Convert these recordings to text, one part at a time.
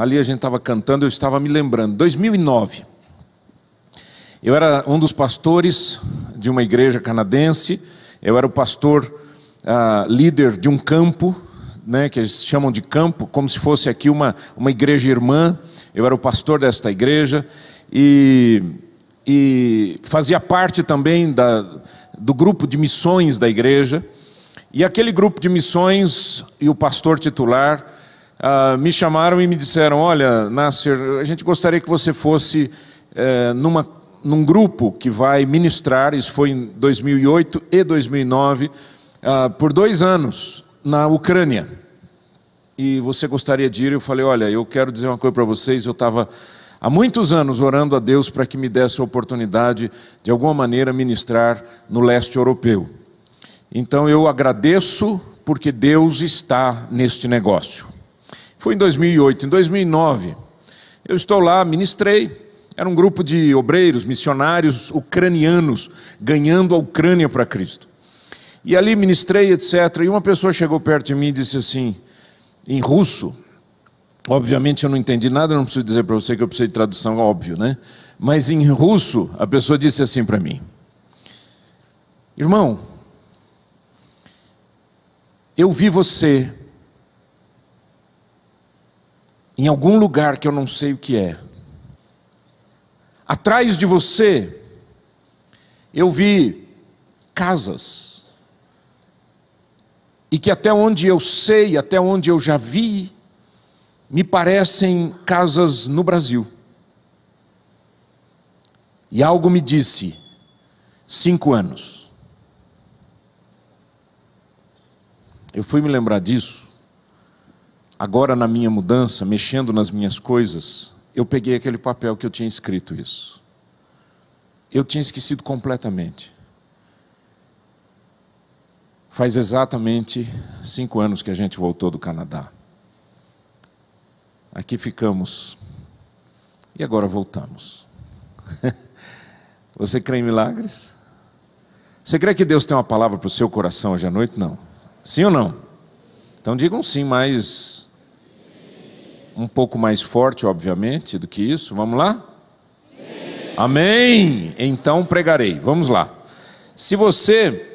ali a gente estava cantando, eu estava me lembrando, 2009. Eu era um dos pastores de uma igreja canadense, eu era o pastor ah, líder de um campo, né, que eles chamam de campo, como se fosse aqui uma, uma igreja irmã, eu era o pastor desta igreja, e, e fazia parte também da, do grupo de missões da igreja, e aquele grupo de missões e o pastor titular ah, me chamaram e me disseram: Olha, Nasser, a gente gostaria que você fosse eh, numa, num grupo que vai ministrar, isso foi em 2008 e 2009, ah, por dois anos, na Ucrânia. E você gostaria de ir? Eu falei: Olha, eu quero dizer uma coisa para vocês, eu estava há muitos anos orando a Deus para que me desse a oportunidade de alguma maneira ministrar no leste europeu. Então eu agradeço porque Deus está neste negócio. Foi em 2008. Em 2009, eu estou lá, ministrei. Era um grupo de obreiros, missionários ucranianos, ganhando a Ucrânia para Cristo. E ali ministrei, etc. E uma pessoa chegou perto de mim e disse assim, em russo. Obviamente eu não entendi nada, não preciso dizer para você que eu precisei de tradução, óbvio, né? Mas em russo, a pessoa disse assim para mim: Irmão, eu vi você em algum lugar que eu não sei o que é. Atrás de você, eu vi casas. E que até onde eu sei, até onde eu já vi, me parecem casas no Brasil. E algo me disse: cinco anos. Eu fui me lembrar disso Agora, na minha mudança, mexendo nas minhas coisas, eu peguei aquele papel que eu tinha escrito isso. Eu tinha esquecido completamente. Faz exatamente cinco anos que a gente voltou do Canadá. Aqui ficamos. E agora voltamos. Você crê em milagres? Você crê que Deus tem uma palavra para o seu coração hoje à noite? Não. Sim ou não? Então digam sim, mas um pouco mais forte, obviamente, do que isso. Vamos lá? Sim. Amém! Então pregarei. Vamos lá. Se você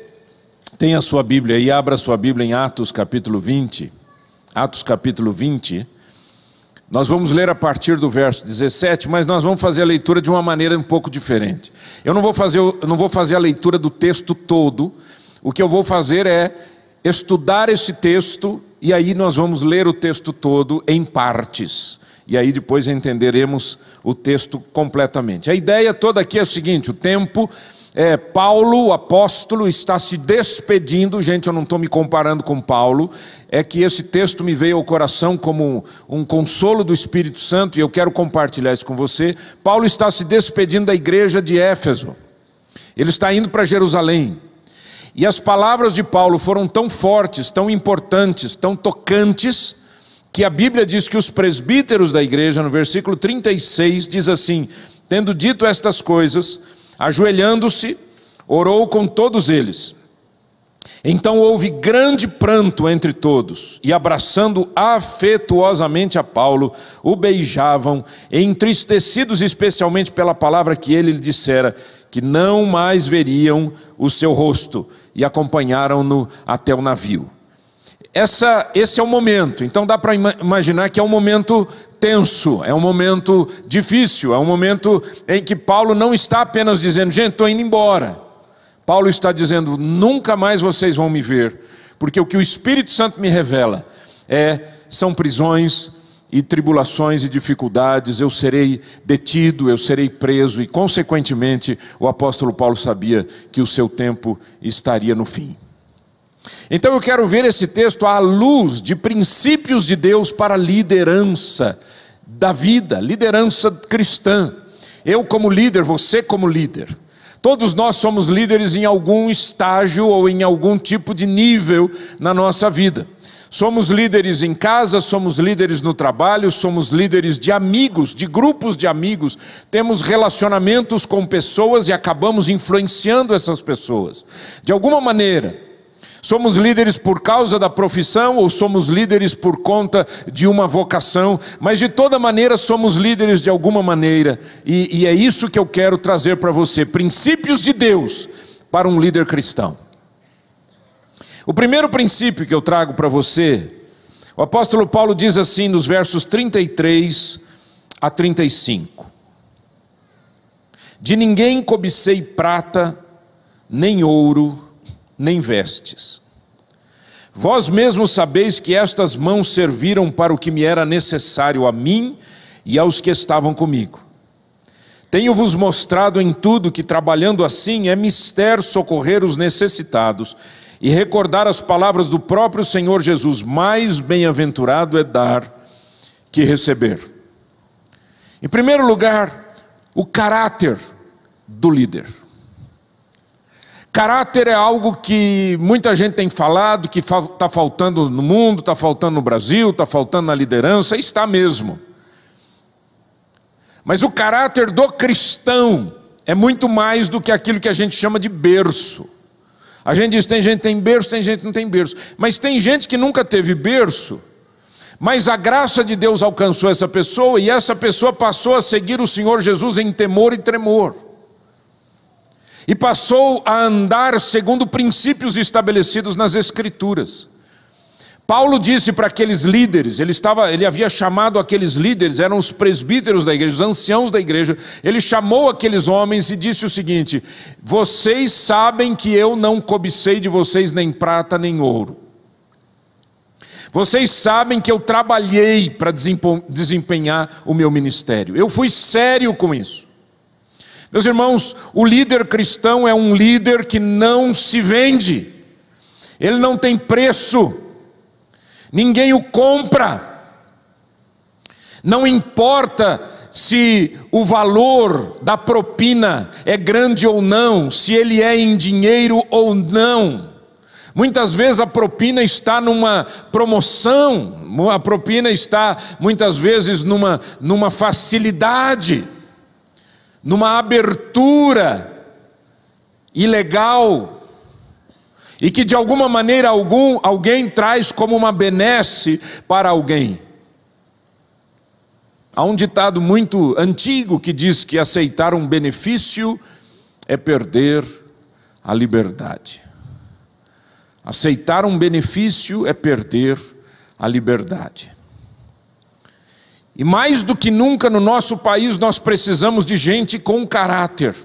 tem a sua Bíblia e abra a sua Bíblia em Atos capítulo 20. Atos capítulo 20. Nós vamos ler a partir do verso 17, mas nós vamos fazer a leitura de uma maneira um pouco diferente. Eu não vou fazer, não vou fazer a leitura do texto todo. O que eu vou fazer é estudar esse texto e aí nós vamos ler o texto todo em partes. E aí depois entenderemos o texto completamente. A ideia toda aqui é o seguinte: o tempo é, Paulo, o apóstolo, está se despedindo. Gente, eu não estou me comparando com Paulo. É que esse texto me veio ao coração como um, um consolo do Espírito Santo e eu quero compartilhar isso com você. Paulo está se despedindo da igreja de Éfeso. Ele está indo para Jerusalém. E as palavras de Paulo foram tão fortes, tão importantes, tão tocantes, que a Bíblia diz que os presbíteros da igreja, no versículo 36, diz assim: Tendo dito estas coisas, ajoelhando-se, orou com todos eles. Então houve grande pranto entre todos, e abraçando afetuosamente a Paulo, o beijavam, entristecidos especialmente pela palavra que ele lhe dissera, que não mais veriam o seu rosto e acompanharam-no até o navio. Essa, esse é o momento, então dá para imaginar que é um momento tenso, é um momento difícil, é um momento em que Paulo não está apenas dizendo, gente, estou indo embora. Paulo está dizendo, nunca mais vocês vão me ver, porque o que o Espírito Santo me revela é são prisões, e tribulações e dificuldades, eu serei detido, eu serei preso, e consequentemente o apóstolo Paulo sabia que o seu tempo estaria no fim. Então eu quero ver esse texto à luz de princípios de Deus para a liderança da vida, liderança cristã. Eu como líder, você como líder. Todos nós somos líderes em algum estágio ou em algum tipo de nível na nossa vida. Somos líderes em casa, somos líderes no trabalho, somos líderes de amigos, de grupos de amigos, temos relacionamentos com pessoas e acabamos influenciando essas pessoas. De alguma maneira, Somos líderes por causa da profissão ou somos líderes por conta de uma vocação, mas de toda maneira somos líderes de alguma maneira, e, e é isso que eu quero trazer para você: princípios de Deus para um líder cristão. O primeiro princípio que eu trago para você, o apóstolo Paulo diz assim nos versos 33 a 35: De ninguém cobicei prata, nem ouro, nem vestes. Vós mesmos sabeis que estas mãos serviram para o que me era necessário a mim e aos que estavam comigo. Tenho-vos mostrado em tudo que, trabalhando assim, é mister socorrer os necessitados e recordar as palavras do próprio Senhor Jesus: mais bem-aventurado é dar que receber. Em primeiro lugar, o caráter do líder. Caráter é algo que muita gente tem falado, que está faltando no mundo, está faltando no Brasil, está faltando na liderança, está mesmo. Mas o caráter do cristão é muito mais do que aquilo que a gente chama de berço. A gente diz: tem gente que tem berço, tem gente que não tem berço. Mas tem gente que nunca teve berço, mas a graça de Deus alcançou essa pessoa e essa pessoa passou a seguir o Senhor Jesus em temor e tremor e passou a andar segundo princípios estabelecidos nas Escrituras. Paulo disse para aqueles líderes, ele estava, ele havia chamado aqueles líderes, eram os presbíteros da igreja, os anciãos da igreja. Ele chamou aqueles homens e disse o seguinte: Vocês sabem que eu não cobicei de vocês nem prata nem ouro. Vocês sabem que eu trabalhei para desempenhar o meu ministério. Eu fui sério com isso. Meus irmãos, o líder cristão é um líder que não se vende, ele não tem preço, ninguém o compra, não importa se o valor da propina é grande ou não, se ele é em dinheiro ou não. Muitas vezes a propina está numa promoção, a propina está muitas vezes numa, numa facilidade numa abertura ilegal e que de alguma maneira algum, alguém traz como uma benesse para alguém. Há um ditado muito antigo que diz que aceitar um benefício é perder a liberdade. Aceitar um benefício é perder a liberdade. E mais do que nunca no nosso país nós precisamos de gente com caráter.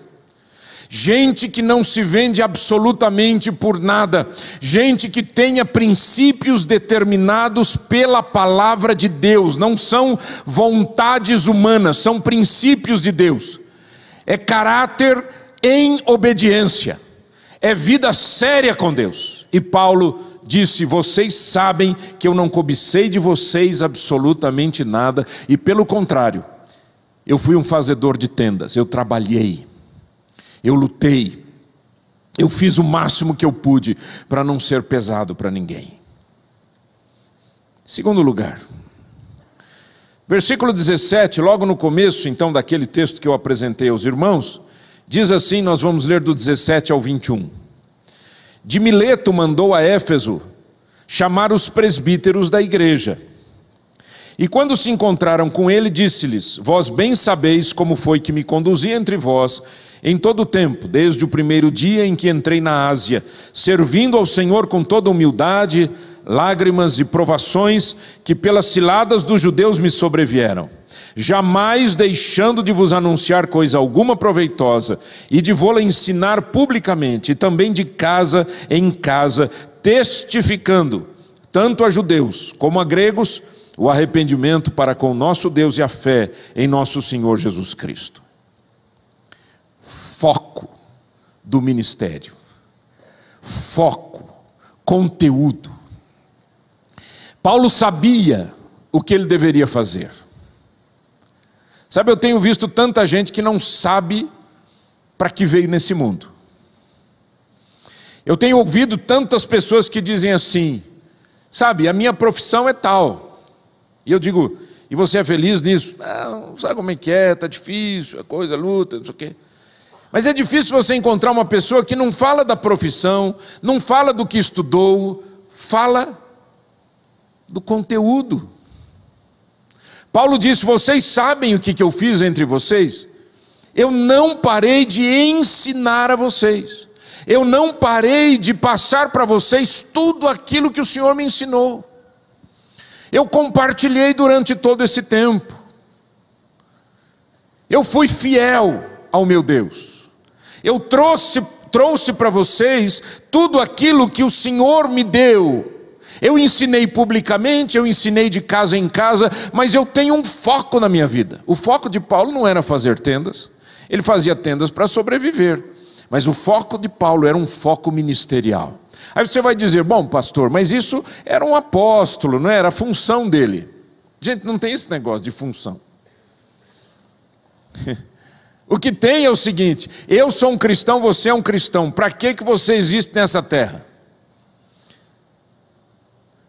Gente que não se vende absolutamente por nada, gente que tenha princípios determinados pela palavra de Deus, não são vontades humanas, são princípios de Deus. É caráter em obediência, é vida séria com Deus. E Paulo disse: Vocês sabem que eu não cobicei de vocês absolutamente nada, e pelo contrário, eu fui um fazedor de tendas, eu trabalhei, eu lutei, eu fiz o máximo que eu pude para não ser pesado para ninguém. Segundo lugar, versículo 17, logo no começo então daquele texto que eu apresentei aos irmãos, diz assim: nós vamos ler do 17 ao 21. De Mileto mandou a Éfeso chamar os presbíteros da igreja. E quando se encontraram com ele, disse-lhes: Vós bem sabeis como foi que me conduzi entre vós em todo o tempo, desde o primeiro dia em que entrei na Ásia, servindo ao Senhor com toda humildade, lágrimas e provações que pelas ciladas dos judeus me sobrevieram. Jamais deixando de vos anunciar coisa alguma proveitosa e de vô-la ensinar publicamente, e também de casa em casa, testificando, tanto a judeus como a gregos, o arrependimento para com nosso Deus e a fé em nosso Senhor Jesus Cristo. Foco do ministério, foco, conteúdo. Paulo sabia o que ele deveria fazer. Sabe, eu tenho visto tanta gente que não sabe para que veio nesse mundo. Eu tenho ouvido tantas pessoas que dizem assim, sabe, a minha profissão é tal. E eu digo, e você é feliz nisso? Não, ah, sabe como é que é, está difícil, a coisa, luta, não sei o quê. Mas é difícil você encontrar uma pessoa que não fala da profissão, não fala do que estudou, fala do conteúdo. Paulo disse: Vocês sabem o que, que eu fiz entre vocês? Eu não parei de ensinar a vocês eu não parei de passar para vocês tudo aquilo que o Senhor me ensinou. Eu compartilhei durante todo esse tempo. Eu fui fiel ao meu Deus. Eu trouxe trouxe para vocês tudo aquilo que o Senhor me deu. Eu ensinei publicamente, eu ensinei de casa em casa, mas eu tenho um foco na minha vida. O foco de Paulo não era fazer tendas, ele fazia tendas para sobreviver. Mas o foco de Paulo era um foco ministerial. Aí você vai dizer, bom, pastor, mas isso era um apóstolo, não é? era a função dele. Gente, não tem esse negócio de função. o que tem é o seguinte: eu sou um cristão, você é um cristão. Para que que você existe nessa terra?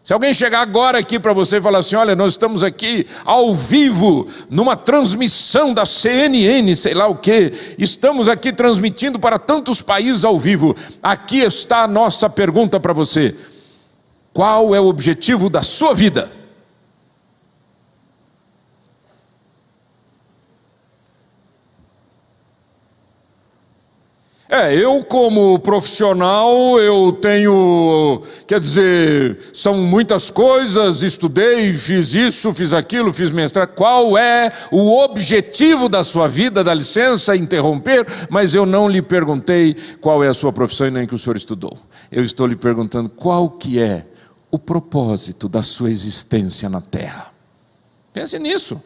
Se alguém chegar agora aqui para você e falar assim: olha, nós estamos aqui ao vivo, numa transmissão da CNN, sei lá o quê, estamos aqui transmitindo para tantos países ao vivo. Aqui está a nossa pergunta para você: qual é o objetivo da sua vida? É, eu como profissional, eu tenho, quer dizer, são muitas coisas, estudei, fiz isso, fiz aquilo, fiz mestrado. Qual é o objetivo da sua vida? Dá licença interromper, mas eu não lhe perguntei qual é a sua profissão e nem que o senhor estudou. Eu estou lhe perguntando qual que é o propósito da sua existência na terra. Pense nisso.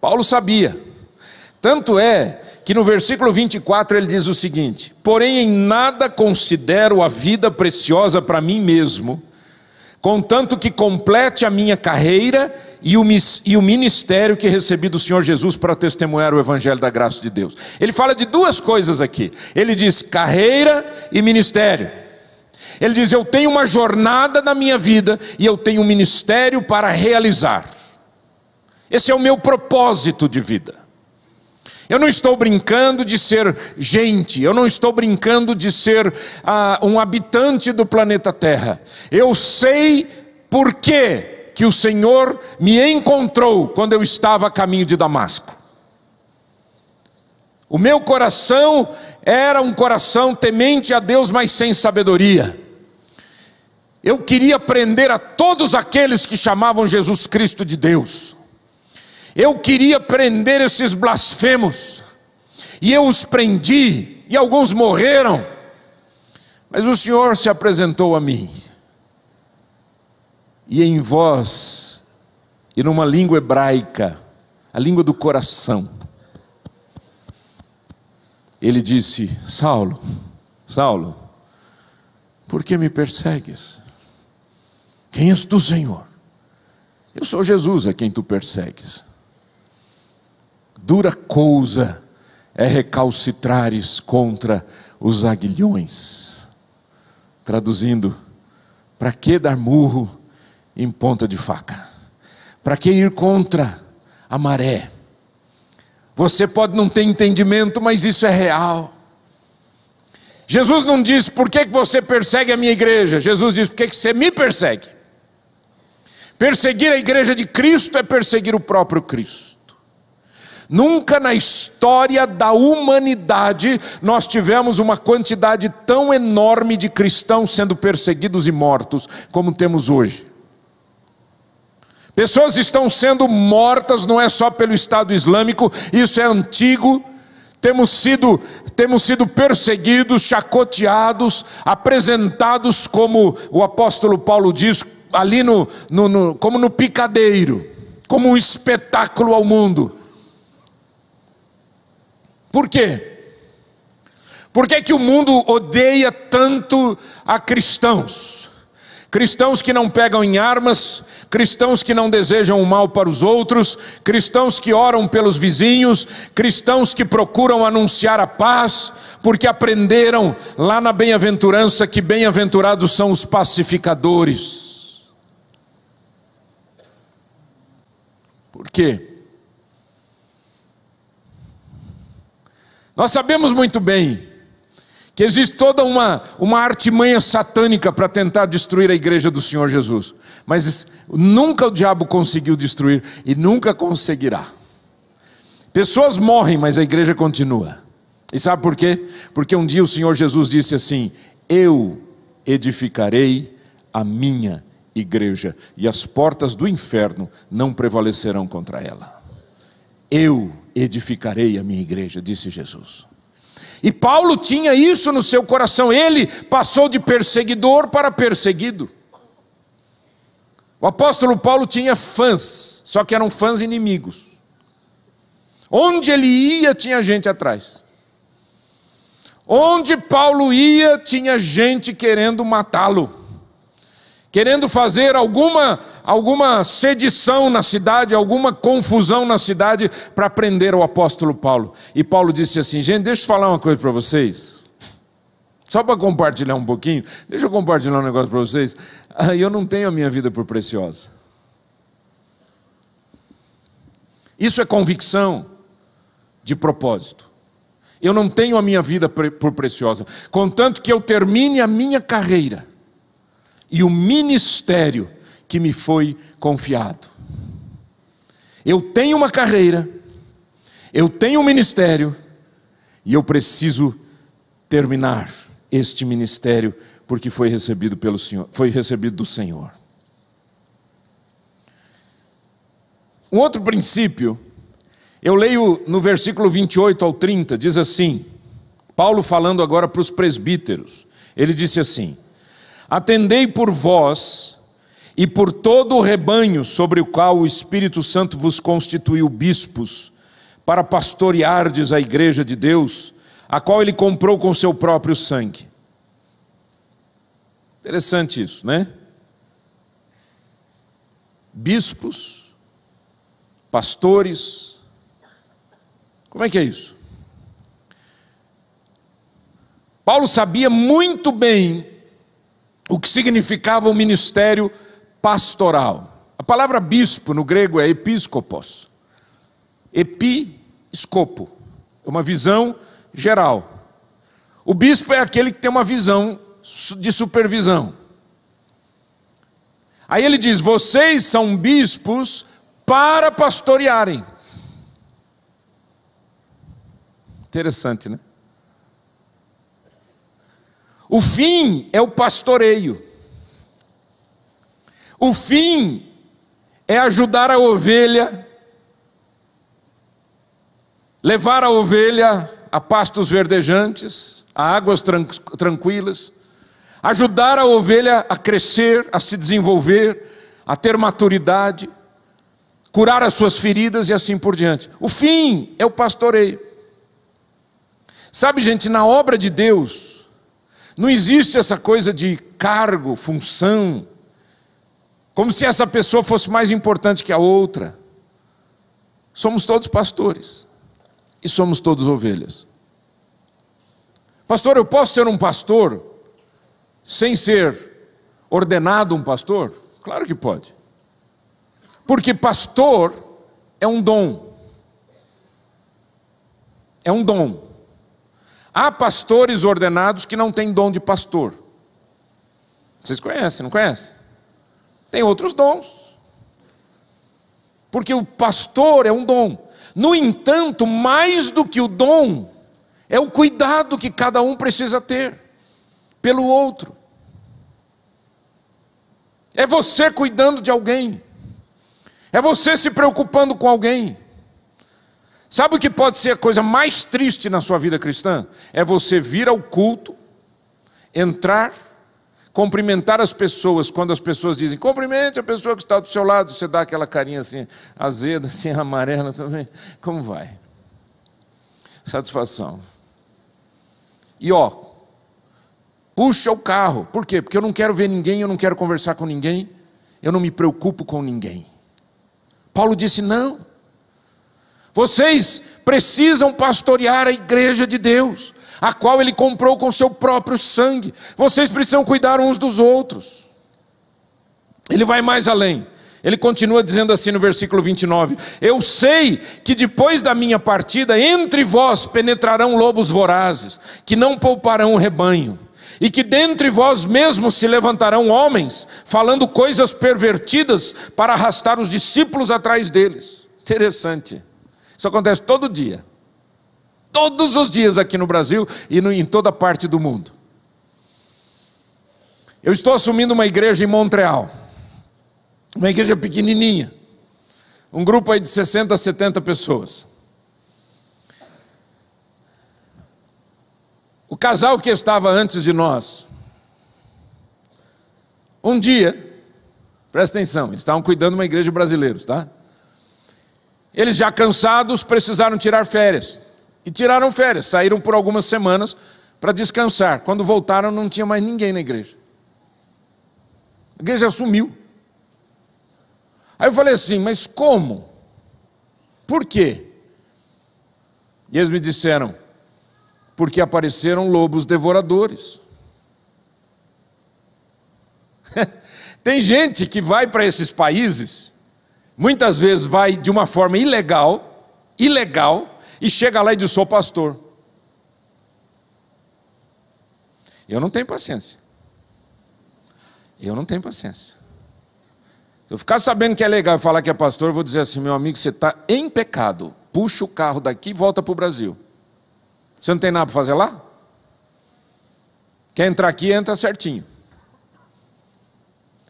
Paulo sabia tanto é que no versículo 24 ele diz o seguinte: Porém, em nada considero a vida preciosa para mim mesmo, contanto que complete a minha carreira e o, ministério que recebi do Senhor Jesus para testemunhar o Evangelho da graça de Deus. Ele fala de duas coisas aqui: ele diz carreira e ministério. Ele diz: Eu tenho uma jornada na minha vida e eu tenho um ministério para realizar. Esse é o meu propósito de vida. Eu não estou brincando de ser gente, eu não estou brincando de ser ah, um habitante do planeta Terra. Eu sei por que que o Senhor me encontrou quando eu estava a caminho de Damasco. O meu coração era um coração temente a Deus, mas sem sabedoria. Eu queria prender a todos aqueles que chamavam Jesus Cristo de Deus. Eu queria prender esses blasfemos, e eu os prendi, e alguns morreram, mas o Senhor se apresentou a mim, e em voz, e numa língua hebraica, a língua do coração, ele disse: Saulo, Saulo, por que me persegues? Quem és tu, Senhor? Eu sou Jesus a quem tu persegues dura coisa é recalcitrares contra os aguilhões. Traduzindo, para que dar murro em ponta de faca? Para que ir contra a maré? Você pode não ter entendimento, mas isso é real. Jesus não diz por que você persegue a minha igreja, Jesus diz por que você me persegue. Perseguir a igreja de Cristo é perseguir o próprio Cristo. Nunca na história da humanidade nós tivemos uma quantidade tão enorme de cristãos sendo perseguidos e mortos como temos hoje. Pessoas estão sendo mortas, não é só pelo Estado Islâmico, isso é antigo. Temos sido, temos sido perseguidos, chacoteados, apresentados, como o apóstolo Paulo diz, ali no, no, no como no picadeiro, como um espetáculo ao mundo. Por quê? Por que, que o mundo odeia tanto a cristãos? Cristãos que não pegam em armas, cristãos que não desejam o mal para os outros, cristãos que oram pelos vizinhos, cristãos que procuram anunciar a paz, porque aprenderam lá na bem-aventurança que bem-aventurados são os pacificadores. Por quê? Nós sabemos muito bem que existe toda uma, uma artimanha satânica para tentar destruir a igreja do Senhor Jesus. Mas nunca o diabo conseguiu destruir e nunca conseguirá. Pessoas morrem, mas a igreja continua. E sabe por quê? Porque um dia o Senhor Jesus disse assim: Eu edificarei a minha igreja, e as portas do inferno não prevalecerão contra ela. Eu edificarei a minha igreja, disse Jesus. E Paulo tinha isso no seu coração, ele passou de perseguidor para perseguido. O apóstolo Paulo tinha fãs, só que eram fãs inimigos. Onde ele ia, tinha gente atrás. Onde Paulo ia, tinha gente querendo matá-lo querendo fazer alguma, alguma sedição na cidade, alguma confusão na cidade, para prender o apóstolo Paulo. E Paulo disse assim: gente, deixa eu falar uma coisa para vocês. Só para compartilhar um pouquinho, deixa eu compartilhar um negócio para vocês. Ah, eu não tenho a minha vida por preciosa. Isso é convicção de propósito. Eu não tenho a minha vida por preciosa, contanto que eu termine a minha carreira e o ministério que me foi confiado. Eu tenho uma carreira, eu tenho um ministério e eu preciso terminar este ministério porque foi recebido pelo Senhor, foi recebido do Senhor. Um outro princípio, eu leio no versículo 28 ao 30, diz assim: Paulo falando agora para os presbíteros, ele disse assim: Atendei por vós e por todo o rebanho sobre o qual o Espírito Santo vos constituiu bispos, para pastoreardes a igreja de Deus, a qual ele comprou com seu próprio sangue. Interessante isso, né? Bispos, pastores, como é que é isso? Paulo sabia muito bem o que significava o ministério pastoral. A palavra bispo no grego é episcopos. Episcopo é uma visão geral. O bispo é aquele que tem uma visão de supervisão. Aí ele diz: Vocês são bispos para pastorearem. Interessante, né? O fim é o pastoreio. O fim é ajudar a ovelha, levar a ovelha a pastos verdejantes, a águas tranquilas, ajudar a ovelha a crescer, a se desenvolver, a ter maturidade, curar as suas feridas e assim por diante. O fim é o pastoreio. Sabe, gente, na obra de Deus, não existe essa coisa de cargo, função, como se essa pessoa fosse mais importante que a outra. Somos todos pastores e somos todos ovelhas. Pastor, eu posso ser um pastor sem ser ordenado um pastor? Claro que pode. Porque pastor é um dom. É um dom. Há pastores ordenados que não têm dom de pastor. Vocês conhecem, não conhecem? Tem outros dons. Porque o pastor é um dom. No entanto, mais do que o dom, é o cuidado que cada um precisa ter pelo outro. É você cuidando de alguém. É você se preocupando com alguém. Sabe o que pode ser a coisa mais triste na sua vida cristã? É você vir ao culto, entrar, cumprimentar as pessoas, quando as pessoas dizem cumprimente a pessoa que está do seu lado, você dá aquela carinha assim, azeda, assim, amarela também. Como vai? Satisfação. E ó, puxa o carro. Por quê? Porque eu não quero ver ninguém, eu não quero conversar com ninguém, eu não me preocupo com ninguém. Paulo disse: não, vocês precisam pastorear a igreja de Deus, a qual ele comprou com seu próprio sangue. Vocês precisam cuidar uns dos outros. Ele vai mais além. Ele continua dizendo assim no versículo 29: Eu sei que depois da minha partida, entre vós penetrarão lobos vorazes, que não pouparão o rebanho, e que dentre vós mesmos se levantarão homens, falando coisas pervertidas para arrastar os discípulos atrás deles. Interessante. Isso acontece todo dia. Todos os dias aqui no Brasil e no, em toda parte do mundo. Eu estou assumindo uma igreja em Montreal. Uma igreja pequenininha. Um grupo aí de 60 70 pessoas. O casal que estava antes de nós, um dia, presta atenção, estavam cuidando de uma igreja de brasileiros, tá? Eles já cansados precisaram tirar férias. E tiraram férias, saíram por algumas semanas para descansar. Quando voltaram, não tinha mais ninguém na igreja. A igreja sumiu. Aí eu falei assim: Mas como? Por quê? E eles me disseram: Porque apareceram lobos devoradores. Tem gente que vai para esses países muitas vezes vai de uma forma ilegal, ilegal, e chega lá e diz: sou pastor. Eu não tenho paciência. Eu não tenho paciência. Se eu ficar sabendo que é legal e falar que é pastor, eu vou dizer assim: meu amigo, você está em pecado. Puxa o carro daqui e volta para o Brasil. Você não tem nada para fazer lá? Quer entrar aqui, entra certinho.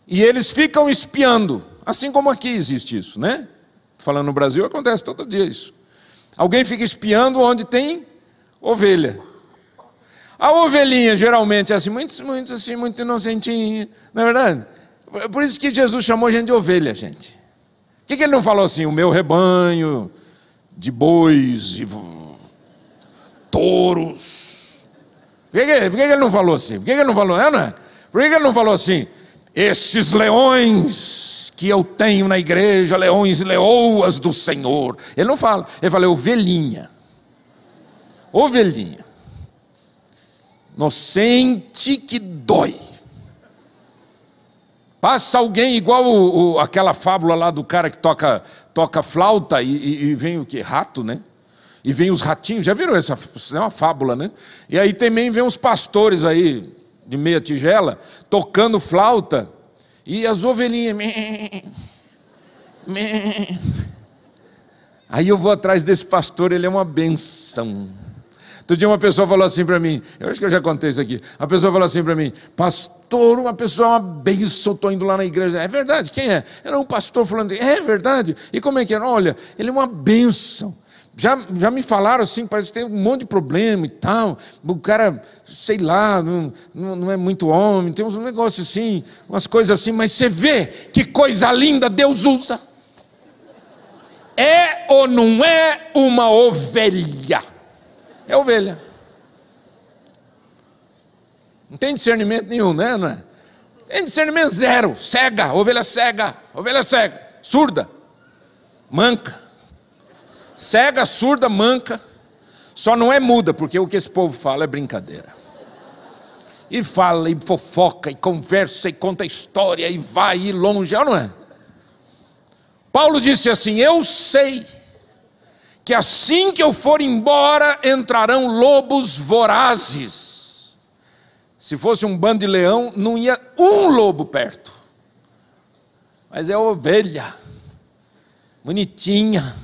E eles ficam espiando. Assim como aqui existe isso, né? Falando no Brasil, acontece todo dia isso. Alguém fica espiando onde tem ovelha. A ovelhinha geralmente é assim, muito, muito assim, muito inocentinha, não é verdade? É por isso que Jesus chamou a gente de ovelha, gente. Por que, que ele não falou assim, o meu rebanho de bois e touros? Por que, que, por que, que ele não falou assim? Por que, que ele não falou, é, não é? Por que, que ele não falou assim, esses leões que eu tenho na igreja, leões e leoas do Senhor. Ele não fala, ele fala é ovelhinha. Ovelhinha. Inocente que dói. Passa alguém igual o, o, aquela fábula lá do cara que toca, toca flauta e, e, e vem o que? Rato, né? E vem os ratinhos, já viram essa? É uma fábula, né? E aí também vem uns pastores aí, de meia tigela, tocando flauta e as ovelhinhas. Aí eu vou atrás desse pastor, ele é uma benção. Outro dia uma pessoa falou assim para mim, eu acho que eu já contei isso aqui. A pessoa falou assim para mim, pastor, uma pessoa é uma benção, estou indo lá na igreja. É verdade, quem é? Era um pastor falando, é verdade. E como é que era? Olha, ele é uma benção. Já, já me falaram assim, parece que tem um monte de problema e tal. O cara, sei lá, não, não é muito homem, tem uns negócios assim, umas coisas assim, mas você vê que coisa linda Deus usa. É ou não é uma ovelha? É ovelha. Não tem discernimento nenhum, né? Não é? Tem discernimento zero, cega, ovelha cega, ovelha cega, surda, manca cega, surda, manca. Só não é muda, porque o que esse povo fala é brincadeira. E fala, e fofoca, e conversa, e conta história, e vai e longe, é ou não é? Paulo disse assim: Eu sei que assim que eu for embora entrarão lobos vorazes. Se fosse um bando de leão, não ia um lobo perto, mas é ovelha, bonitinha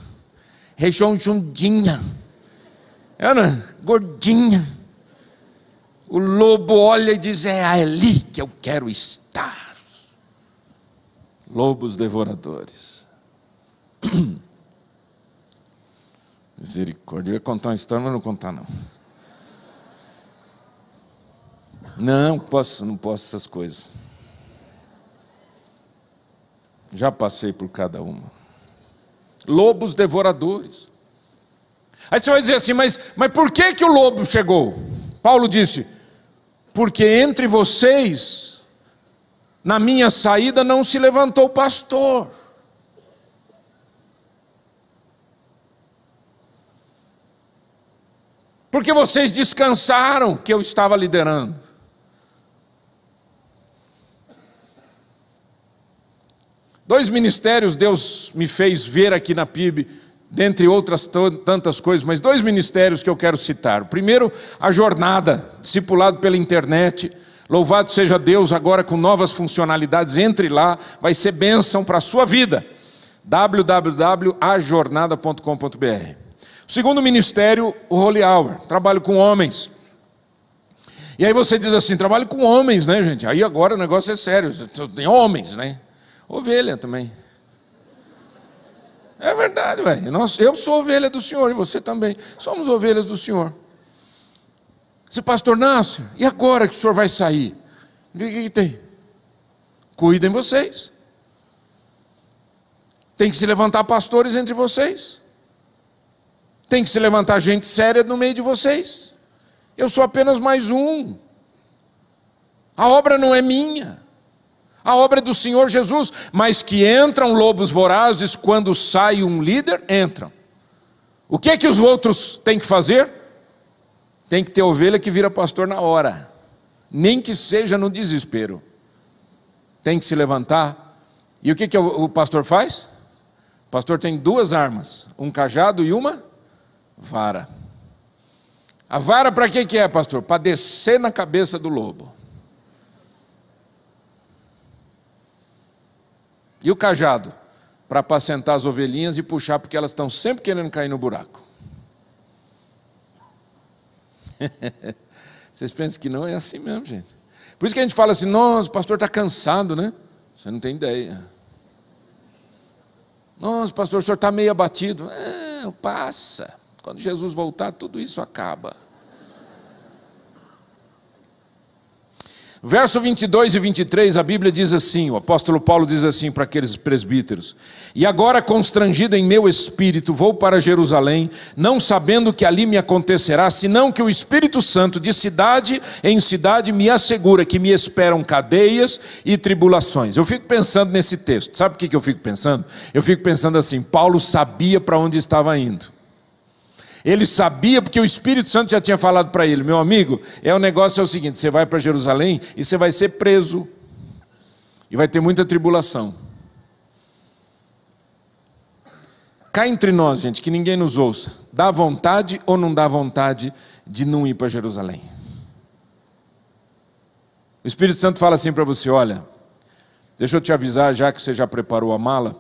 Jundinha, era gordinha. O lobo olha e diz: É ali que eu quero estar. Lobos devoradores. Misericórdia. Eu ia contar uma história, mas não contar, não. Não, posso, não posso essas coisas. Já passei por cada uma lobos devoradores. Aí você vai dizer assim, mas, mas por que, que o lobo chegou? Paulo disse: porque entre vocês, na minha saída, não se levantou o pastor. Porque vocês descansaram que eu estava liderando. Dois ministérios Deus me fez ver aqui na PIB, dentre outras tantas coisas, mas dois ministérios que eu quero citar. O primeiro, a jornada, discipulado pela internet. Louvado seja Deus, agora com novas funcionalidades, entre lá, vai ser bênção para a sua vida. www.ajornada.com.br. O segundo ministério, o Holy Hour, trabalho com homens. E aí você diz assim: trabalho com homens, né, gente? Aí agora o negócio é sério, tem homens, né? ovelha também. É verdade, velho. Eu sou ovelha do Senhor e você também. Somos ovelhas do Senhor. Se pastor Nácio, e agora que o senhor vai sair? O que tem? Cuidem vocês. Tem que se levantar pastores entre vocês. Tem que se levantar gente séria no meio de vocês. Eu sou apenas mais um. A obra não é minha a obra do Senhor Jesus, mas que entram lobos vorazes quando sai um líder, entram. O que é que os outros têm que fazer? Tem que ter ovelha que vira pastor na hora, nem que seja no desespero. Tem que se levantar. E o que, que o pastor faz? O pastor tem duas armas: um cajado e uma vara. A vara para que, que é, pastor? Para descer na cabeça do lobo. E o cajado? Para apacentar as ovelhinhas e puxar, porque elas estão sempre querendo cair no buraco. Vocês pensam que não é assim mesmo, gente. Por isso que a gente fala assim, nossa, o pastor está cansado, né? Você não tem ideia. Nossa, pastor, o senhor está meio abatido. É, passa. Quando Jesus voltar, tudo isso acaba. Verso 22 e 23, a Bíblia diz assim: o apóstolo Paulo diz assim para aqueles presbíteros: E agora, constrangido em meu espírito, vou para Jerusalém, não sabendo o que ali me acontecerá, senão que o Espírito Santo, de cidade em cidade, me assegura que me esperam cadeias e tribulações. Eu fico pensando nesse texto, sabe o que eu fico pensando? Eu fico pensando assim: Paulo sabia para onde estava indo. Ele sabia porque o Espírito Santo já tinha falado para ele: meu amigo, é o negócio é o seguinte: você vai para Jerusalém e você vai ser preso, e vai ter muita tribulação. Cá entre nós, gente, que ninguém nos ouça, dá vontade ou não dá vontade de não ir para Jerusalém? O Espírito Santo fala assim para você: olha, deixa eu te avisar, já que você já preparou a mala,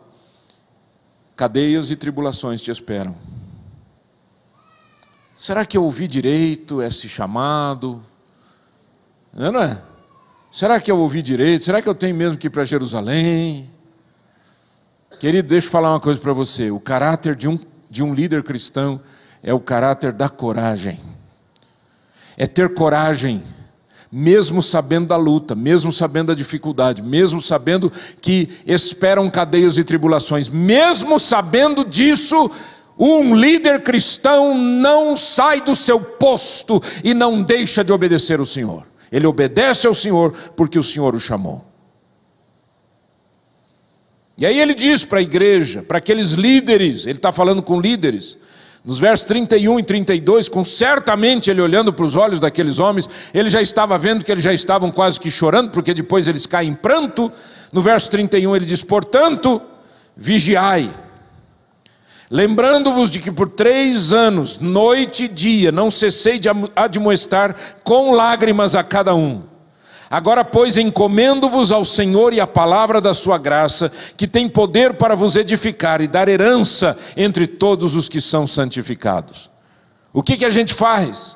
cadeias e tribulações te esperam. Será que eu ouvi direito esse chamado? É, não é? Será que eu ouvi direito? Será que eu tenho mesmo que ir para Jerusalém? Querido, deixa eu falar uma coisa para você. O caráter de um, de um líder cristão é o caráter da coragem. É ter coragem, mesmo sabendo da luta, mesmo sabendo da dificuldade, mesmo sabendo que esperam cadeias e tribulações, mesmo sabendo disso, um líder cristão não sai do seu posto e não deixa de obedecer ao Senhor. Ele obedece ao Senhor porque o Senhor o chamou. E aí ele diz para a igreja, para aqueles líderes, ele está falando com líderes, nos versos 31 e 32, com certamente ele olhando para os olhos daqueles homens, ele já estava vendo que eles já estavam quase que chorando, porque depois eles caem em pranto. No verso 31 ele diz: Portanto, vigiai, Lembrando-vos de que por três anos, noite e dia, não cessei de admoestar com lágrimas a cada um. Agora, pois, encomendo-vos ao Senhor e à palavra da sua graça, que tem poder para vos edificar e dar herança entre todos os que são santificados. O que, que a gente faz?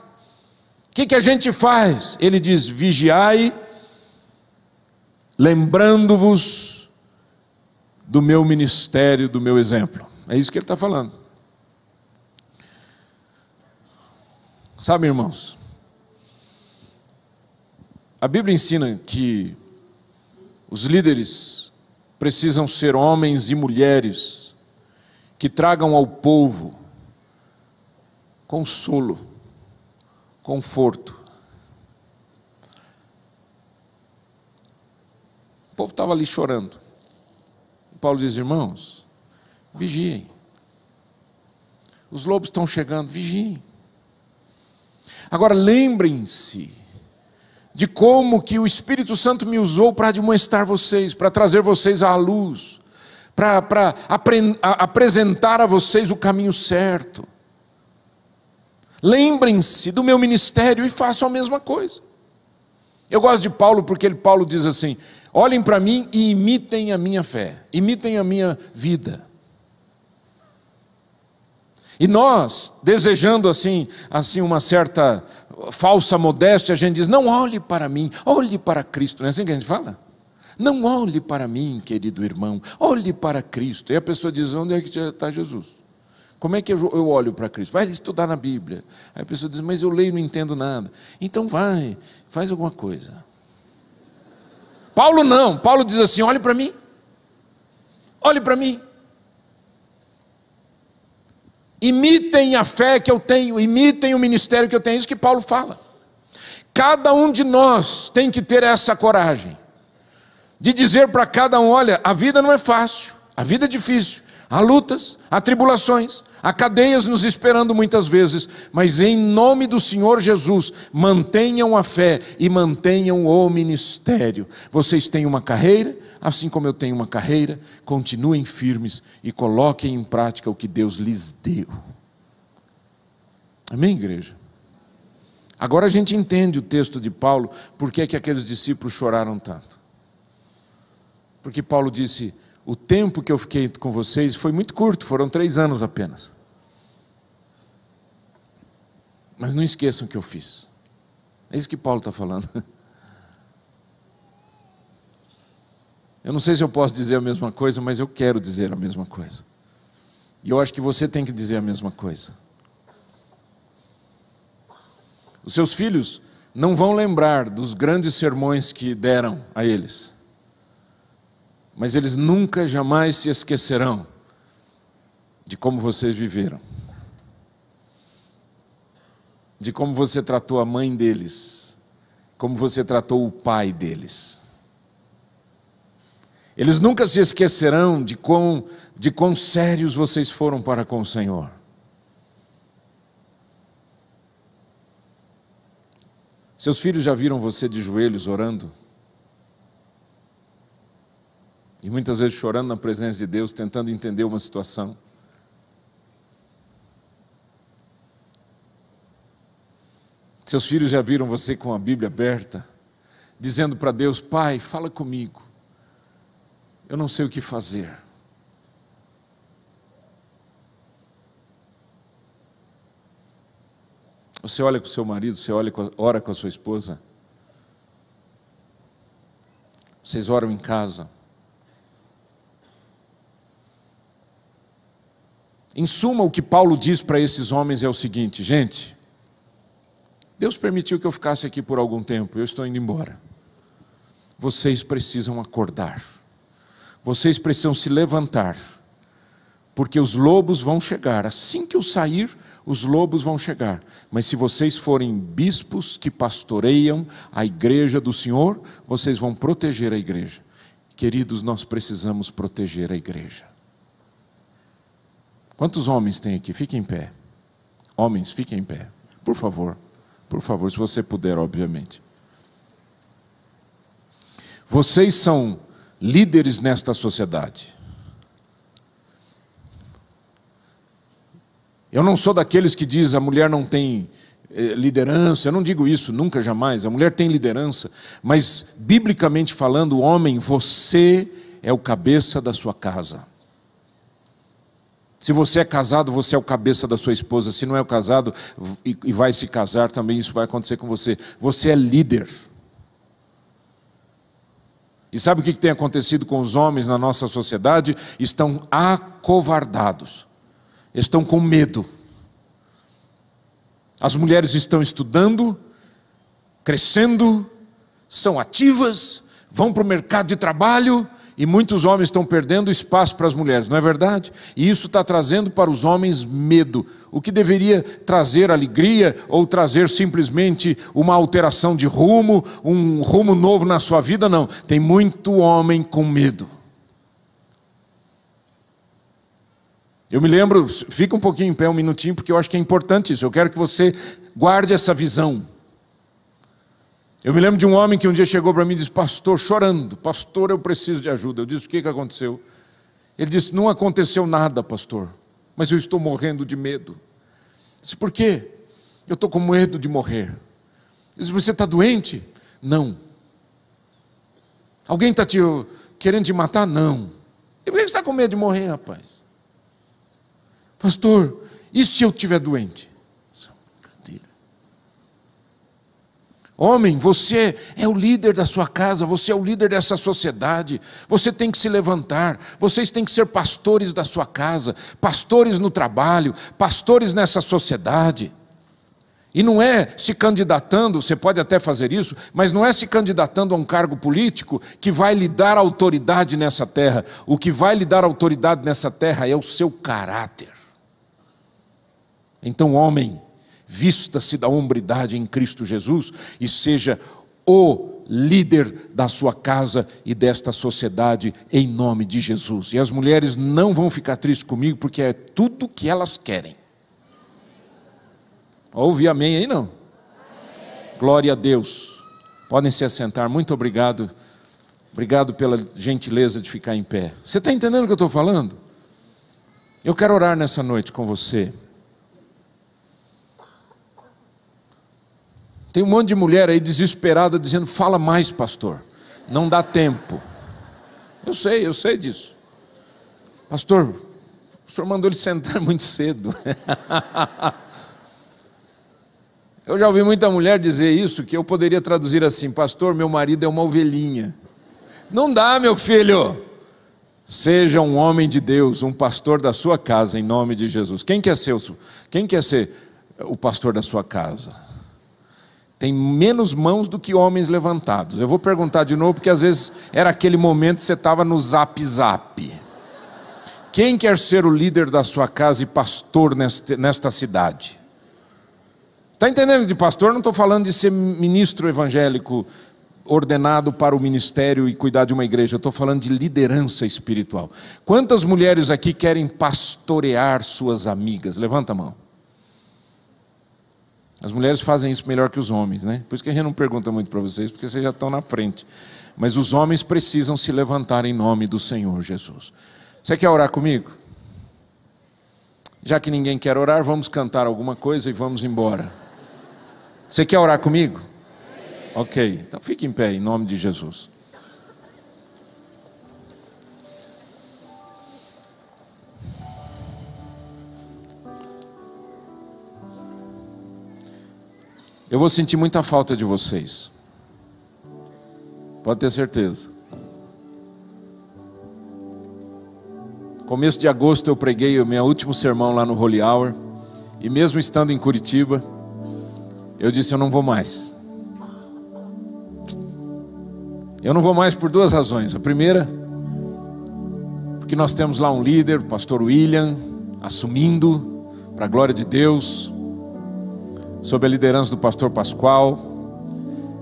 O que, que a gente faz? Ele diz: vigiai, lembrando-vos do meu ministério, do meu exemplo. É isso que ele está falando. Sabe, irmãos? A Bíblia ensina que os líderes precisam ser homens e mulheres que tragam ao povo consolo, conforto. O povo estava ali chorando. Paulo diz, irmãos, vigiem. Os lobos estão chegando, vigiem. Agora lembrem-se de como que o Espírito Santo me usou para admoestar vocês, para trazer vocês à luz, para, para a, apresentar a vocês o caminho certo. Lembrem-se do meu ministério e façam a mesma coisa. Eu gosto de Paulo porque ele, Paulo diz assim: olhem para mim e imitem a minha fé, imitem a minha vida. E nós, desejando assim, assim uma certa falsa modéstia, a gente diz: não olhe para mim, olhe para Cristo. Não é assim que a gente fala? Não olhe para mim, querido irmão, olhe para Cristo. E a pessoa diz: onde é que está Jesus? Como é que eu olho para Cristo? Vai estudar na Bíblia. Aí a pessoa diz: mas eu leio e não entendo nada. Então vai, faz alguma coisa. Paulo não, Paulo diz assim: olhe para mim, olhe para mim imitem a fé que eu tenho, imitem o ministério que eu tenho, isso que Paulo fala. Cada um de nós tem que ter essa coragem de dizer para cada um: olha, a vida não é fácil, a vida é difícil, há lutas, há tribulações, Há cadeias nos esperando muitas vezes, mas em nome do Senhor Jesus, mantenham a fé e mantenham o ministério. Vocês têm uma carreira, assim como eu tenho uma carreira, continuem firmes e coloquem em prática o que Deus lhes deu. Amém, igreja? Agora a gente entende o texto de Paulo, por é que aqueles discípulos choraram tanto. Porque Paulo disse: o tempo que eu fiquei com vocês foi muito curto, foram três anos apenas. Mas não esqueçam o que eu fiz. É isso que Paulo está falando. Eu não sei se eu posso dizer a mesma coisa, mas eu quero dizer a mesma coisa. E eu acho que você tem que dizer a mesma coisa. Os seus filhos não vão lembrar dos grandes sermões que deram a eles mas eles nunca, jamais se esquecerão de como vocês viveram, de como você tratou a mãe deles, como você tratou o pai deles. Eles nunca se esquecerão de quão, de quão sérios vocês foram para com o Senhor. Seus filhos já viram você de joelhos orando? E muitas vezes chorando na presença de Deus, tentando entender uma situação. Seus filhos já viram você com a Bíblia aberta, dizendo para Deus: Pai, fala comigo, eu não sei o que fazer. Você olha com seu marido, você olha, ora com a sua esposa. Vocês oram em casa. Em suma, o que Paulo diz para esses homens é o seguinte: gente, Deus permitiu que eu ficasse aqui por algum tempo, eu estou indo embora. Vocês precisam acordar, vocês precisam se levantar, porque os lobos vão chegar. Assim que eu sair, os lobos vão chegar. Mas se vocês forem bispos que pastoreiam a igreja do Senhor, vocês vão proteger a igreja. Queridos, nós precisamos proteger a igreja. Quantos homens tem aqui? Fiquem em pé. Homens, fiquem em pé. Por favor. Por favor, se você puder, obviamente. Vocês são líderes nesta sociedade. Eu não sou daqueles que diz a mulher não tem eh, liderança, eu não digo isso nunca, jamais. A mulher tem liderança, mas biblicamente falando, homem, você é o cabeça da sua casa. Se você é casado, você é o cabeça da sua esposa. Se não é casado e vai se casar, também isso vai acontecer com você. Você é líder. E sabe o que tem acontecido com os homens na nossa sociedade? Estão acovardados, estão com medo. As mulheres estão estudando, crescendo, são ativas, vão para o mercado de trabalho, e muitos homens estão perdendo espaço para as mulheres, não é verdade? E isso está trazendo para os homens medo, o que deveria trazer alegria ou trazer simplesmente uma alteração de rumo, um rumo novo na sua vida, não. Tem muito homem com medo. Eu me lembro, fica um pouquinho em pé um minutinho, porque eu acho que é importante isso. Eu quero que você guarde essa visão. Eu me lembro de um homem que um dia chegou para mim e disse: Pastor, chorando, pastor, eu preciso de ajuda. Eu disse: O que, que aconteceu? Ele disse: Não aconteceu nada, pastor, mas eu estou morrendo de medo. Eu disse: Por quê? Eu estou com medo de morrer. Ele disse: Você está doente? Não. Alguém está te uh, querendo te matar? Não. E por que você está com medo de morrer, rapaz? Pastor, e se eu estiver doente? Homem, você é o líder da sua casa, você é o líder dessa sociedade, você tem que se levantar, vocês têm que ser pastores da sua casa, pastores no trabalho, pastores nessa sociedade. E não é se candidatando, você pode até fazer isso, mas não é se candidatando a um cargo político que vai lhe dar autoridade nessa terra. O que vai lhe dar autoridade nessa terra é o seu caráter. Então, homem, Vista-se da hombridade em Cristo Jesus e seja o líder da sua casa e desta sociedade em nome de Jesus. E as mulheres não vão ficar tristes comigo porque é tudo que elas querem. Ouvi amém aí não? Glória a Deus. Podem se assentar. Muito obrigado. Obrigado pela gentileza de ficar em pé. Você está entendendo o que eu estou falando? Eu quero orar nessa noite com você. Tem um monte de mulher aí desesperada dizendo: fala mais, pastor, não dá tempo. Eu sei, eu sei disso. Pastor, o senhor mandou ele sentar muito cedo. eu já ouvi muita mulher dizer isso, que eu poderia traduzir assim: Pastor, meu marido é uma ovelhinha. Não dá, meu filho. Seja um homem de Deus, um pastor da sua casa, em nome de Jesus. Quem quer ser, quem quer ser o pastor da sua casa? Tem menos mãos do que homens levantados. Eu vou perguntar de novo, porque às vezes era aquele momento que você estava no zap zap. Quem quer ser o líder da sua casa e pastor nesta, cidade? Está entendendo de pastor? Não estou falando de ser ministro evangélico ordenado para o ministério e cuidar de uma igreja, estou falando de liderança espiritual. Quantas mulheres aqui querem pastorear suas amigas? Levanta a mão. As mulheres fazem isso melhor que os homens, né? Por isso que a gente não pergunta muito para vocês, porque vocês já estão na frente. Mas os homens precisam se levantar em nome do Senhor Jesus. Você quer orar comigo? Já que ninguém quer orar, vamos cantar alguma coisa e vamos embora. Você quer orar comigo? Ok, então fique em pé em nome de Jesus. Eu vou sentir muita falta de vocês. Pode ter certeza. Começo de agosto eu preguei o meu último sermão lá no Holy Hour. E mesmo estando em Curitiba, eu disse: eu não vou mais. Eu não vou mais por duas razões. A primeira, porque nós temos lá um líder, o pastor William, assumindo, para a glória de Deus, sob a liderança do pastor Pascoal.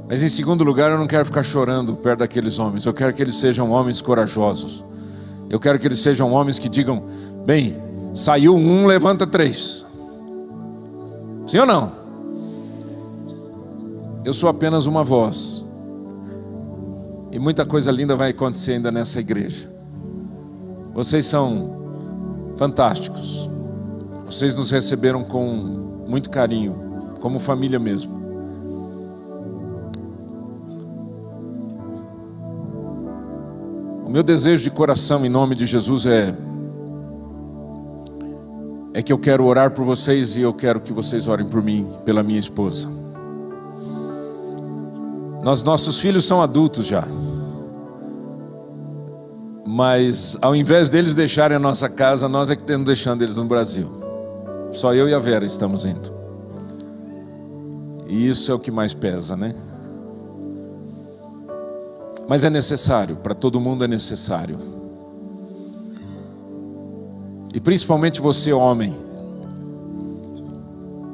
Mas em segundo lugar, eu não quero ficar chorando perto daqueles homens. Eu quero que eles sejam homens corajosos. Eu quero que eles sejam homens que digam: bem, saiu um, levanta três. Sim ou não? Eu sou apenas uma voz. E muita coisa linda vai acontecer ainda nessa igreja. Vocês são fantásticos. Vocês nos receberam com muito carinho como família mesmo. O meu desejo de coração, em nome de Jesus, é é que eu quero orar por vocês e eu quero que vocês orem por mim, pela minha esposa. Nós, nossos filhos são adultos já, mas ao invés deles deixarem a nossa casa, nós é que estamos deixando eles no Brasil. Só eu e a Vera estamos indo. E isso é o que mais pesa, né? Mas é necessário, para todo mundo é necessário. E principalmente você, homem,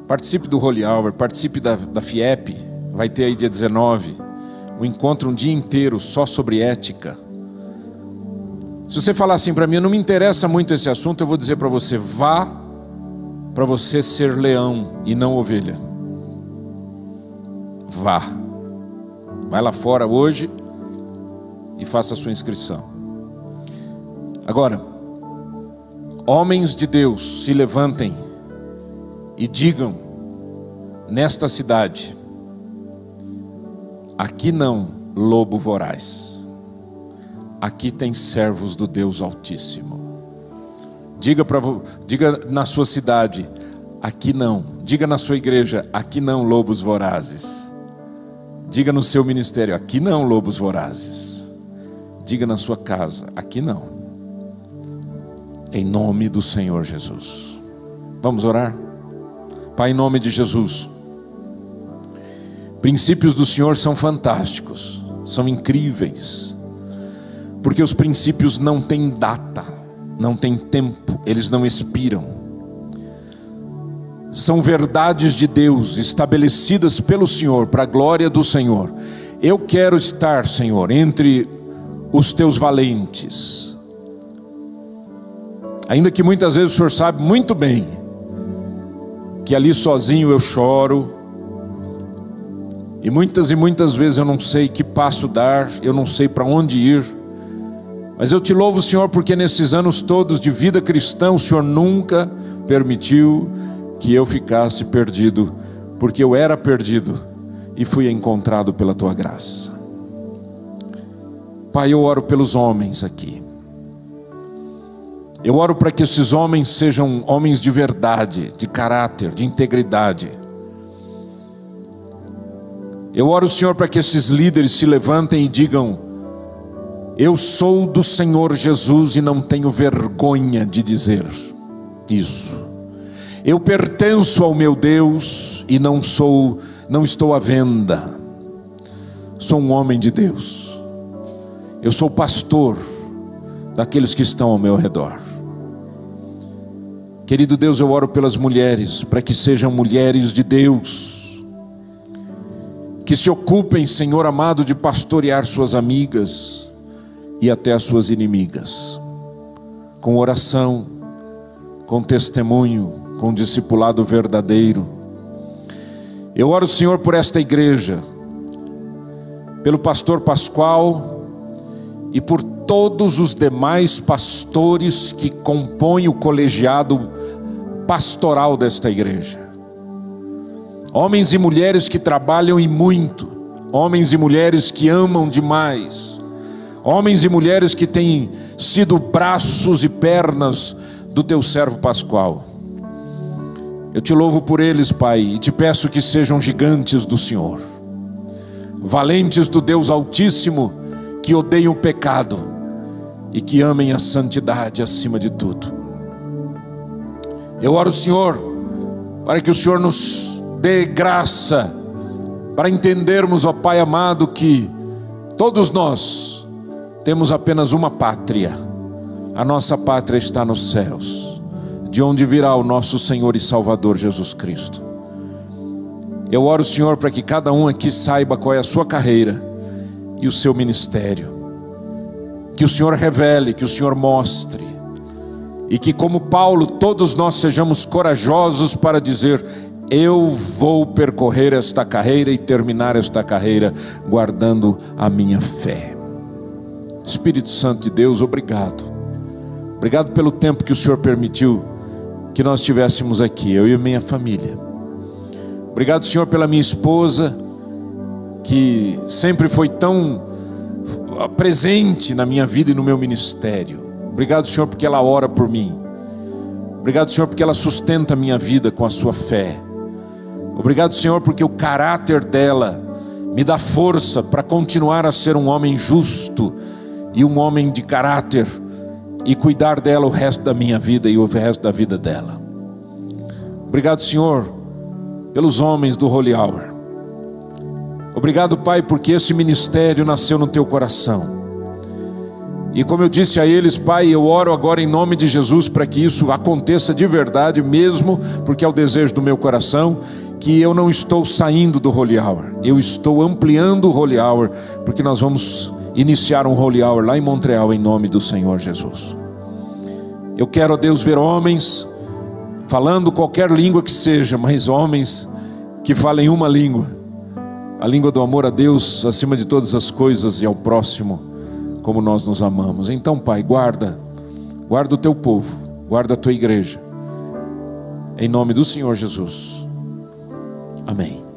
participe do Holy Hour, participe da, da FIEP, vai ter aí dia 19, um encontro um dia inteiro só sobre ética. Se você falar assim para mim, não me interessa muito esse assunto, eu vou dizer para você, vá para você ser leão e não ovelha vá. Vai lá fora hoje e faça a sua inscrição. Agora, homens de Deus, se levantem e digam nesta cidade: aqui não lobo voraz, aqui tem servos do Deus Altíssimo. Diga, pra, diga na sua cidade: aqui não. Diga na sua igreja: aqui não lobos vorazes. Diga no seu ministério: aqui não, lobos vorazes. Diga na sua casa: aqui não. Em nome do Senhor Jesus. Vamos orar? Pai, em nome de Jesus. Princípios do Senhor são fantásticos, são incríveis, porque os princípios não têm data, não têm tempo, eles não expiram são verdades de Deus estabelecidas pelo Senhor, para a glória do Senhor. Eu quero estar, Senhor, entre os teus valentes. Ainda que muitas vezes o Senhor sabe muito bem que ali sozinho eu choro, e muitas e muitas vezes eu não sei que passo dar, eu não sei para onde ir. Mas eu te louvo, Senhor, porque nesses anos todos de vida cristã, o Senhor nunca permitiu que eu ficasse perdido, porque eu era perdido e fui encontrado pela tua graça. Pai, eu oro pelos homens aqui. Eu oro para que esses homens sejam homens de verdade, de caráter, de integridade. Eu oro, Senhor, para que esses líderes se levantem e digam: Eu sou do Senhor Jesus e não tenho vergonha de dizer isso. Eu pertenço ao meu Deus e não sou, não estou à venda. Sou um homem de Deus. Eu sou pastor daqueles que estão ao meu redor. Querido Deus, eu oro pelas mulheres, para que sejam mulheres de Deus, que se ocupem, Senhor amado, de pastorear suas amigas e até as suas inimigas, com oração, com testemunho, com um discipulado verdadeiro. Eu oro, Senhor, por esta igreja, pelo pastor Pascoal e por todos os demais pastores que compõem o colegiado pastoral desta igreja. Homens e mulheres que trabalham e muito, homens e mulheres que amam demais, homens e mulheres que têm sido braços e pernas do teu servo Pascoal. Eu te louvo por eles, Pai, e te peço que sejam gigantes do Senhor, valentes do Deus Altíssimo, que odeiam o pecado e que amem a santidade acima de tudo. Eu oro, Senhor, para que o Senhor nos dê graça, para entendermos, ó Pai amado, que todos nós temos apenas uma pátria, a nossa pátria está nos céus de onde virá o nosso Senhor e Salvador Jesus Cristo. Eu oro, Senhor, para que cada um aqui saiba qual é a sua carreira e o seu ministério. Que o Senhor revele, que o Senhor mostre. E que, como Paulo, todos nós sejamos corajosos para dizer: Eu vou percorrer esta carreira e terminar esta carreira guardando a minha fé. Espírito Santo de Deus, obrigado. Obrigado pelo tempo que o Senhor permitiu que nós estivéssemos aqui, eu e minha família. Obrigado, Senhor, pela minha esposa, que sempre foi tão ah, presente na minha vida e no meu ministério. Obrigado, Senhor, porque ela ora por mim. Obrigado, Senhor, porque ela sustenta a minha vida com a sua fé. Obrigado, Senhor, porque o caráter dela me dá força para continuar a ser um homem justo e um homem de caráter e cuidar dela o resto da minha vida e o resto da vida dela. Obrigado, Senhor, pelos homens do Holy Hour. Obrigado, Pai, porque esse ministério nasceu no teu coração. E como eu disse a eles, Pai, eu oro agora em nome de Jesus para que isso aconteça de verdade mesmo, porque é o desejo do meu coração, que eu não estou saindo do Holy Hour, eu estou ampliando o Holy Hour, porque nós vamos iniciar um holy hour lá em Montreal em nome do Senhor Jesus. Eu quero, a Deus, ver homens falando qualquer língua que seja, mas homens que falem uma língua, a língua do amor a Deus acima de todas as coisas e ao próximo, como nós nos amamos. Então, Pai, guarda, guarda o teu povo, guarda a tua igreja, em nome do Senhor Jesus. Amém.